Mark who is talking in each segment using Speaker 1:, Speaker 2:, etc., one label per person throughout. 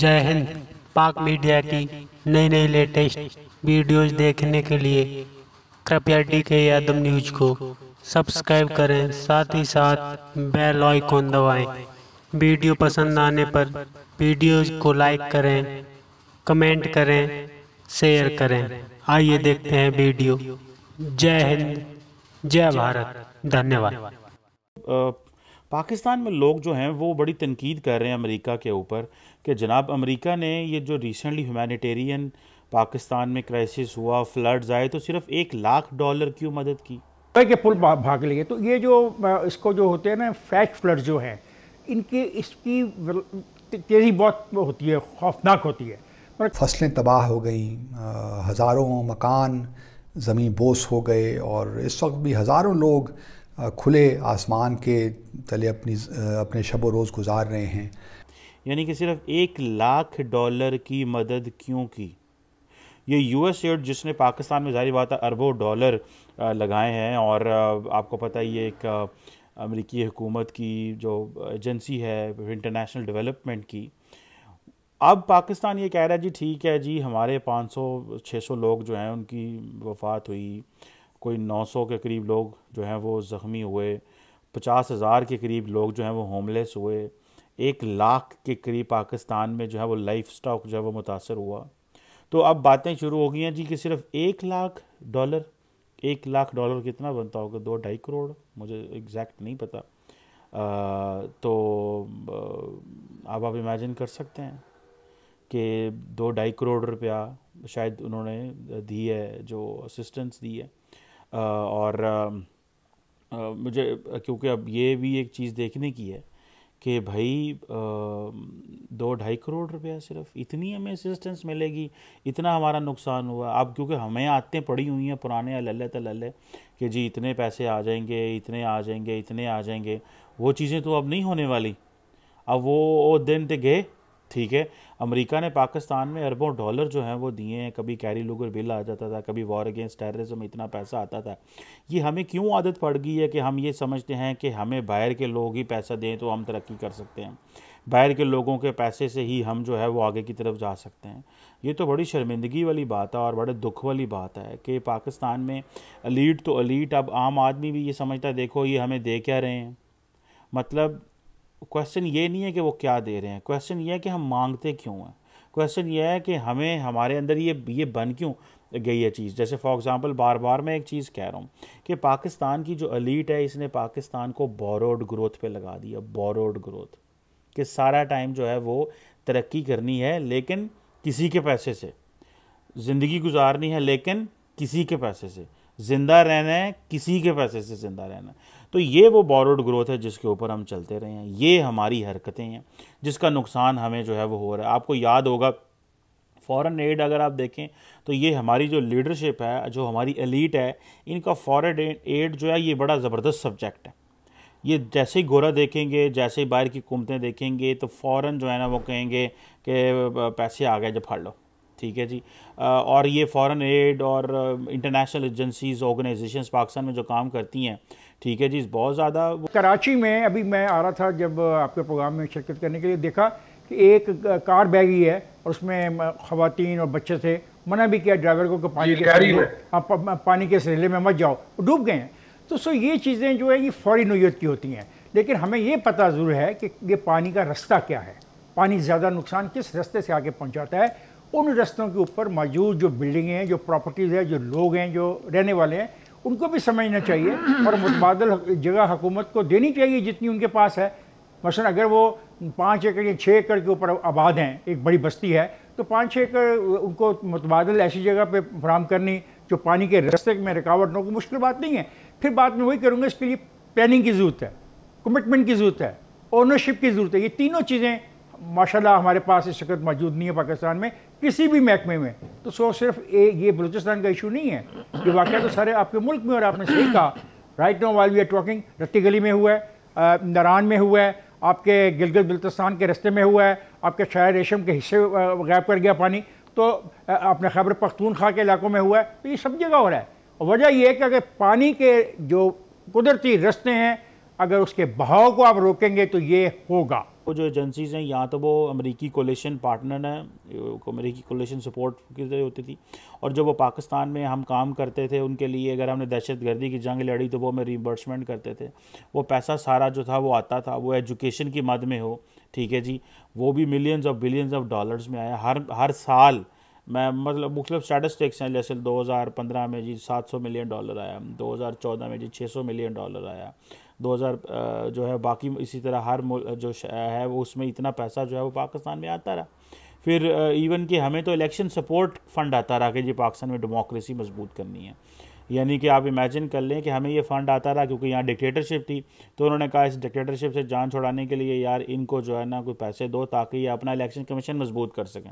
Speaker 1: जय हिंद पाक मीडिया की नई नई लेटेस्ट वीडियोस देखने के लिए कृपया डी के यादव न्यूज को सब्सक्राइब करें साथ ही साथ बेल आइकॉन दबाएं वीडियो पसंद आने पर वीडियोस को लाइक करें कमेंट करें शेयर करें आइए देखते हैं वीडियो जय हिंद जय भारत धन्यवाद
Speaker 2: पाकिस्तान में लोग जो हैं वो बड़ी तनकीद कर रहे हैं अमेरिका के ऊपर कि जनाब अमेरिका ने ये जो रिसेंटली ह्यूमैनिटेरियन पाकिस्तान में क्राइसिस हुआ फ्लड्स आए तो सिर्फ एक लाख डॉलर क्यों मदद की
Speaker 3: के पुल भाग लिए तो ये जो इसको जो होते हैं ना फ्लैश फ्लड जो हैं इनकी इसकी तेज़ी बहुत होती है खौफनाक होती है
Speaker 4: फसलें तबाह हो गई हज़ारों मकान ज़मीन बोस हो गए और इस वक्त भी हज़ारों लोग खुले आसमान के तले अपनी अपने शब रोज़ गुजार रहे हैं
Speaker 2: यानी कि सिर्फ एक लाख डॉलर की मदद क्यों की ये यूएस एड जिसने पाकिस्तान में जारी बात है अरबों डॉलर लगाए हैं और आपको पता ही है एक अमेरिकी हुकूमत की जो एजेंसी है इंटरनेशनल डेवलपमेंट की अब पाकिस्तान ये कह रहा है जी ठीक है जी हमारे 500 600 लोग जो हैं उनकी वफात हुई कोई 900 के करीब लोग जो हैं वो ज़ख्मी हुए पचास हज़ार के करीब लोग जो हैं वो होमलेस हुए एक लाख के करीब पाकिस्तान में जो है वो लाइफ स्टॉक जो है वो मुतासर हुआ तो अब बातें शुरू हो गई हैं जी कि सिर्फ एक लाख डॉलर एक लाख डॉलर कितना बनता होगा दो ढाई करोड़ मुझे एग्जैक्ट नहीं पता आ, तो अब आप इमेजिन कर सकते हैं कि दो ढाई करोड़ रुपया शायद उन्होंने दी है जो असिस्टेंस दी है आ, और आ, मुझे क्योंकि अब ये भी एक चीज़ देखने की है कि भाई दो ढाई करोड़ रुपया सिर्फ इतनी हमें असिस्टेंस मिलेगी इतना हमारा नुकसान हुआ अब क्योंकि हमें आते पड़ी हुई हैं पुराने अल्ले तल्ले कि जी इतने पैसे आ जाएंगे इतने आ जाएंगे इतने आ जाएंगे वो चीज़ें तो अब नहीं होने वाली अब वो दिन तो गए ठीक है अमेरिका ने पाकिस्तान में अरबों डॉलर जो हैं वो दिए हैं कभी कैरी लुगर बिल आ जाता था कभी वॉर अगेंस्ट टेररिज्म इतना पैसा आता था ये हमें क्यों आदत पड़ गई है कि हम ये समझते हैं कि हमें बाहर के लोग ही पैसा दें तो हम तरक्की कर सकते हैं बाहर के लोगों के पैसे से ही हम जो है वो आगे की तरफ जा सकते हैं ये तो बड़ी शर्मिंदगी वाली बात है और बड़े दुख वाली बात है कि पाकिस्तान में अलीट तो अलीट अब आम आदमी भी ये समझता है देखो ये हमें दे क्या रहे हैं मतलब क्वेश्चन ये नहीं है कि वो क्या दे रहे हैं क्वेश्चन ये है कि हम मांगते क्यों हैं क्वेश्चन ये है कि हमें हमारे अंदर ये ये बन क्यों गई है चीज़ जैसे फॉर एग्ज़ाम्पल बार बार मैं एक चीज़ कह रहा हूँ कि पाकिस्तान की जो अलीट है इसने पाकिस्तान को बोरोड ग्रोथ पे लगा दिया बोरोड ग्रोथ कि सारा टाइम जो है वो तरक्की करनी है लेकिन किसी के पैसे से ज़िंदगी गुजारनी है लेकिन किसी के पैसे से ज़िंदा रहना है किसी के पैसे से ज़िंदा रहना है तो ये वो बॉरोड ग्रोथ है जिसके ऊपर हम चलते रहे हैं ये हमारी हरकतें हैं जिसका नुकसान हमें जो है वो हो रहा है आपको याद होगा फॉरेन एड अगर आप देखें तो ये हमारी जो लीडरशिप है जो हमारी एलीट है इनका फॉरेन एड जो है ये बड़ा ज़बरदस्त सब्जेक्ट है ये जैसे ही घोरा देखेंगे जैसे ही बाहर की कुमतें देखेंगे तो फ़ौर जो है ना वो कहेंगे कि पैसे आ गए जब फाड़ लो ठीक है जी और ये फॉरेन एड और इंटरनेशनल एजेंसीज ऑर्गेनाइजेशंस पाकिस्तान में जो काम करती हैं ठीक है जी बहुत ज़्यादा
Speaker 3: कराची में अभी मैं आ रहा था जब आपके प्रोग्राम में शिरकत करने के लिए देखा कि एक कार बैगी है और उसमें खातन और बच्चे थे मना भी किया ड्राइवर को कि पानी के आप हाँ, पानी के सरेले में मत जाओ डूब गए हैं तो सो ये चीज़ें जो है ये फौरी नोयत की होती हैं लेकिन हमें ये पता ज़रूर है कि ये पानी का रास्ता क्या है पानी ज़्यादा नुकसान किस रास्ते से आगे पहुंचाता है उन रस्तों के ऊपर मौजूद जो बिल्डिंगें हैं जो प्रॉपर्टीज़ हैं जो लोग हैं जो रहने वाले हैं उनको भी समझना चाहिए और मुतबादल जगह हुकूमत को देनी चाहिए जितनी उनके पास है मसलन अगर वो पाँच एकड़ या छः एकड़ के ऊपर आबाद हैं एक बड़ी बस्ती है तो पाँच छः एकड़ उनको मुतबादल ऐसी जगह पर फ्राहम करनी जो पानी के रस्ते में रुकावट ना हो मुश्किल बात नहीं है फिर बाद में वही करूँगा इसके लिए प्लानिंग की ज़रूरत है कमिटमेंट की ज़रूरत है ओनरशिप की ज़रूरत है ये तीनों चीज़ें माशाल्लाह हमारे पास इस वक्त मौजूद नहीं है पाकिस्तान में किसी भी महकमे में तो सो सिर्फ ए, ये बलूचिस्तान का इशू नहीं है ये वाक़ तो सारे आपके मुल्क में और आपने सही कहा right no wall we are talking Ratti Gali में हुआ है नारान में हुआ है आपके गिलगित बल्तिस्तान के रस्ते में हुआ है आपके शायर रेशम के हिस्से गायब कर गया पानी तो आपने खैबर पख्तूनख्वा के इलाकों में हुआ है तो ये सब जगह हो रहा है वजह यह है कि अगर पानी के जो कुदरती रस्ते हैं अगर उसके बहाव को आप रोकेंगे तो ये होगा वो जो एजेंसीज हैं यहाँ तो वो अमेरिकी कोलेशन
Speaker 2: पार्टनर हैं अमेरिकी कोलेशन सपोर्ट की तरह होती थी और जब वो पाकिस्तान में हम काम करते थे उनके लिए अगर हमने दहशत गर्दी की जंग लड़ी तो वो हमें रिबर्समेंट करते थे वो पैसा सारा जो था वो आता था वो एजुकेशन की मद में हो ठीक है जी वो भी millions of billions of dollars में आया हर हर साल मैं मतलब मुख्तलिफ स्टैटिस्टिक्स हैं जैसे 2015 में जी 700 मिलियन डॉलर आया 2014 में जी 600 मिलियन डॉलर आया 2000 जो है बाकी इसी तरह हर जो है वो उसमें इतना पैसा जो है वो पाकिस्तान में आता रहा फिर इवन कि हमें तो इलेक्शन सपोर्ट फंड आता रहा कि जी पाकिस्तान में डेमोक्रेसी मजबूत करनी है यानी कि आप इमेजिन कर लें कि हमें ये फ़ंड आता रहा क्योंकि यहाँ डिक्टेटरशिप थी तो उन्होंने कहा इस डिक्टेटरशिप से जान छुड़ाने के लिए यार इनको जो है ना कोई पैसे दो ताकि ये अपना इलेक्शन कमीशन मजबूत कर सकें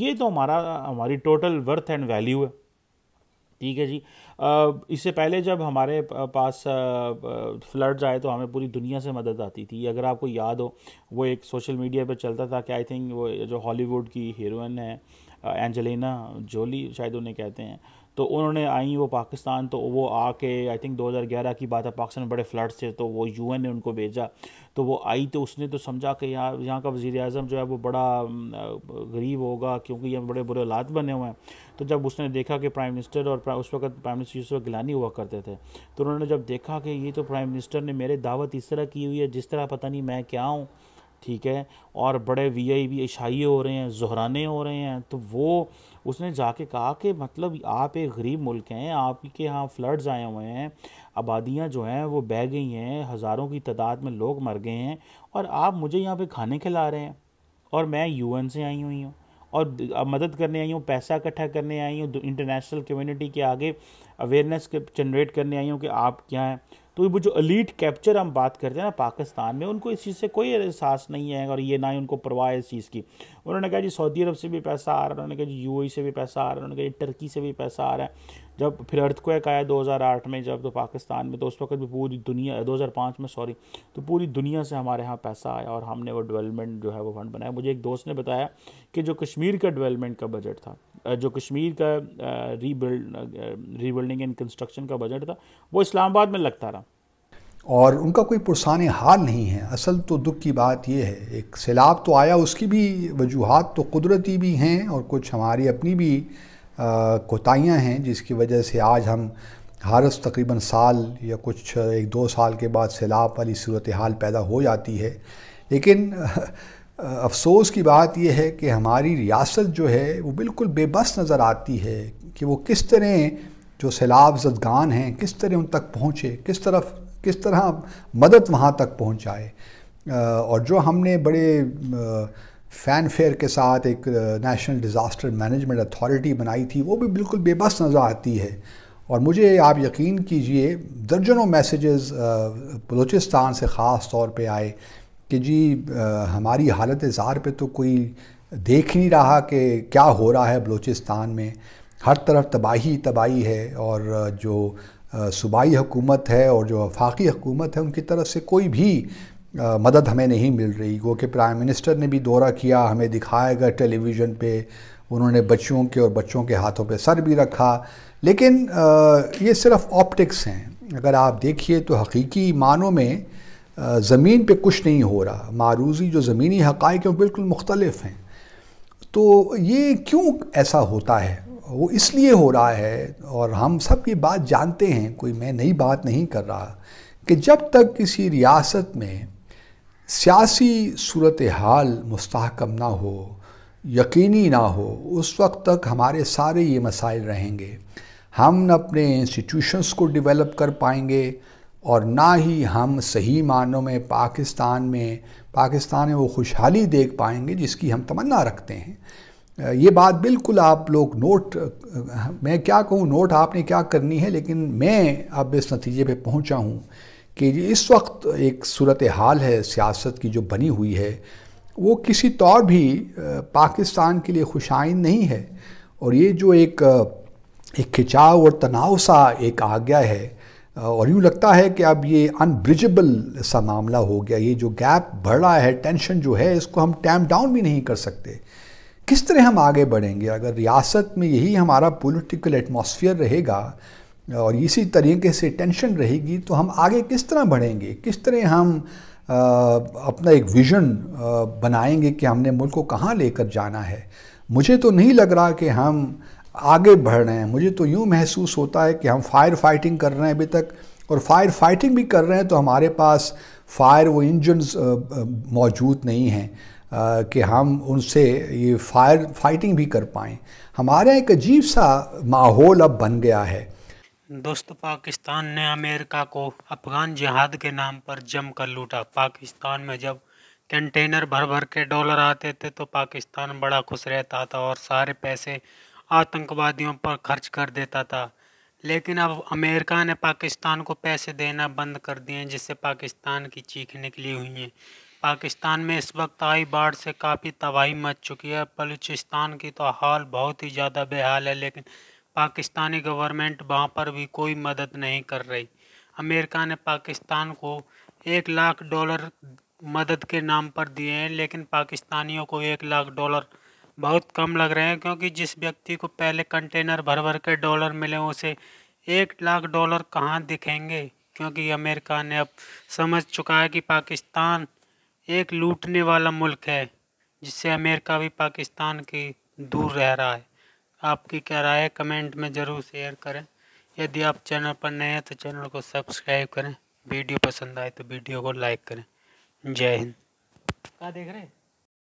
Speaker 2: ये तो हमारा हमारी टोटल वर्थ एंड वैल्यू है ठीक है जी इससे पहले जब हमारे पास फ्लड्स आए तो हमें पूरी दुनिया से मदद आती थी अगर आपको याद हो वो एक सोशल मीडिया पर चलता था कि आई थिंक वो जो हॉलीवुड की हीरोइन है एंजेलिना जोली शायद उन्हें कहते हैं तो उन्होंने आई वो पाकिस्तान तो वो आके आई थिंक 2011 की बात है पाकिस्तान में बड़े फ्लड्स थे तो वो यूएन ने उनको भेजा तो वो आई तो उसने तो समझा कि यहाँ यहाँ का वज़ी अजम जो है वो बड़ा गरीब होगा क्योंकि यहाँ बड़े बुरे हालात बने हुए हैं तो जब उसने देखा कि प्राइम मिनिस्टर और उस वक्त प्राइम मिनिस्टर यूसुफ गिलानी हुआ करते थे तो उन्होंने जब देखा कि ये तो प्राइम मिनिस्टर ने मेरे दावत इस तरह की हुई है जिस तरह पता नहीं मैं क्या हूँ ठीक है और बड़े वी आई वी ईशाइये हो रहे हैं जहराने हो रहे हैं तो वो उसने जाके कहा कि मतलब आप एक गरीब मुल्क हैं आपके यहाँ फ्लड्स आए हुए हैं आबादियाँ जो हैं वो बह गई हैं हज़ारों की तादाद में लोग मर गए हैं और आप मुझे यहाँ पे खाने खिला रहे हैं और मैं यूएन से आई हुई हूँ और मदद करने आई हूँ पैसा इकट्ठा करने आई हूँ इंटरनेशनल कम्युनिटी के आगे अवेयरनेस जनरेट करने आई हूँ कि आप क्या हैं तो वो जो अलीट कैप्चर हम बात करते हैं ना पाकिस्तान में उनको इस चीज़ से कोई एहसास नहीं है और ये ना ही उनको परवाह है इस चीज़ की उन्होंने कहा जी सऊदी अरब से भी पैसा आ रहा है उन्होंने कहा जी यू से भी पैसा आ रहा है उन्होंने कहा जी टर्की से भी पैसा आ रहा है जब फिर अर्थक्वेक आया 2008 में जब तो पाकिस्तान में तो उस वक्त भी पूरी दुनिया 2005 में सॉरी तो पूरी दुनिया से हमारे यहाँ पैसा आया और हमने वो डेवलपमेंट जो है वो फंड बनाया मुझे एक दोस्त ने बताया कि जो कश्मीर का डेवलपमेंट का बजट था जो कश्मीर का रीबिल्ड रीबिल्डिंग एंड कंस्ट्रक्शन का बजट था वो इस्लामाबाद में लगता रहा
Speaker 4: और उनका कोई पुरसान हाल नहीं है असल तो दुख की बात यह है एक सैलाब तो आया उसकी भी वजूहत तो कुदरती भी हैं और कुछ हमारी अपनी भी कोताहियाँ हैं जिसकी वजह से आज हम हारस तकरीबन साल या कुछ एक दो साल के बाद सैलाब वाली सूरत हाल पैदा हो जाती है लेकिन अफसोस की बात यह है कि हमारी रियासत जो है वो बिल्कुल बेबस नज़र आती है कि वो किस तरह जो सैलाब जदगान हैं किस तरह उन तक पहुँचे किस तरफ किस तरह मदद वहाँ तक पहुँचाए और जो हमने बड़े फ़ैन फेयर के साथ एक नेशनल डिज़ास्टर मैनेजमेंट अथॉरिटी बनाई थी वो भी बिल्कुल बेबस नज़र आती है और मुझे आप यकीन कीजिए दर्जनों मैसेजेस बलूचिस्तान से ख़ास तौर पे आए कि जी हमारी हालत ज़ार पे तो कोई देख ही नहीं रहा कि क्या हो रहा है बलूचिस्तान में हर तरफ तबाही तबाही है और जो सूबाई हुकूमत है और जो वफाकी हुकूमत है उनकी तरफ से कोई भी आ, मदद हमें नहीं मिल रही वो कि प्राइम मिनिस्टर ने भी दौरा किया हमें दिखाया गया टेलीविज़न पे उन्होंने बच्चों के और बच्चों के हाथों पे सर भी रखा लेकिन आ, ये सिर्फ ऑप्टिक्स हैं अगर आप देखिए तो हकीकी मानों में ज़मीन पे कुछ नहीं हो रहा मारूजी जो ज़मीनी हक़ हैं वो बिल्कुल मुख्तलफ हैं तो ये क्यों ऐसा होता है वो इसलिए हो रहा है और हम सब ये बात जानते हैं कोई मैं नई बात नहीं कर रहा कि जब तक किसी रियासत में सियासी सूरत हाल मस्तकम ना हो यकीनी ना हो उस वक्त तक हमारे सारे ये मसाइल रहेंगे हम अपने इंस्टीट्यूशंस को डेवलप कर पाएंगे और ना ही हम सही मानों में पाकिस्तान में पाकिस्तान में वो खुशहाली देख पाएंगे जिसकी हम तमन्ना रखते हैं ये बात बिल्कुल आप लोग नोट मैं क्या कहूँ नोट आपने क्या करनी है लेकिन मैं अब इस नतीजे पे पहुँचा हूँ कि इस वक्त एक सूरत हाल है सियासत की जो बनी हुई है वो किसी तौर भी पाकिस्तान के लिए खुशाइन नहीं है और ये जो एक एक खिंचाव और तनाव सा एक आ गया है और यूँ लगता है कि अब ये अनब्रिजेबल सा मामला हो गया ये जो गैप बढ़ रहा है टेंशन जो है इसको हम टैम डाउन भी नहीं कर सकते किस तरह हम आगे बढ़ेंगे अगर रियासत में यही हमारा पॉलिटिकल एटमॉस्फेयर रहेगा और इसी तरीके से टेंशन रहेगी तो हम आगे किस तरह बढ़ेंगे किस तरह हम आ, अपना एक विजन बनाएंगे कि हमने मुल्क को कहाँ लेकर जाना है मुझे तो नहीं लग रहा कि हम आगे बढ़ रहे हैं मुझे तो यूँ महसूस होता है कि हम फायर फाइटिंग कर रहे हैं अभी तक और फायर फाइटिंग भी कर रहे हैं तो हमारे पास फायर वो इंजन मौजूद नहीं हैं कि हम उनसे ये फायर फाइटिंग भी कर पाएँ हमारे एक अजीब सा माहौल अब बन गया है
Speaker 1: दोस्तों पाकिस्तान ने अमेरिका को अफगान जिहाद के नाम पर जम कर लूटा पाकिस्तान में जब कंटेनर भर भर के डॉलर आते थे तो पाकिस्तान बड़ा खुश रहता था और सारे पैसे आतंकवादियों पर खर्च कर देता था लेकिन अब अमेरिका ने पाकिस्तान को पैसे देना बंद कर दिए हैं जिससे पाकिस्तान की चीख निकली हुई है पाकिस्तान में इस वक्त आई बाढ़ से काफ़ी तबाही मच चुकी है बलूचिस्तान की तो हाल बहुत ही ज़्यादा बेहाल है लेकिन पाकिस्तानी गवर्नमेंट वहाँ पर भी कोई मदद नहीं कर रही अमेरिका ने पाकिस्तान को एक लाख डॉलर मदद के नाम पर दिए हैं लेकिन पाकिस्तानियों को एक लाख डॉलर बहुत कम लग रहे हैं क्योंकि जिस व्यक्ति को पहले कंटेनर भर भर के डॉलर मिले उसे एक लाख डॉलर कहाँ दिखेंगे क्योंकि अमेरिका ने अब समझ चुका है कि पाकिस्तान एक लूटने वाला मुल्क है जिससे अमेरिका भी पाकिस्तान की दूर रह रहा है आपकी क्या राय है कमेंट में ज़रूर शेयर करें यदि आप चैनल पर नए हैं तो चैनल को सब्सक्राइब करें वीडियो पसंद आए तो वीडियो को लाइक करें जय हिंद क्या देख रहे हैं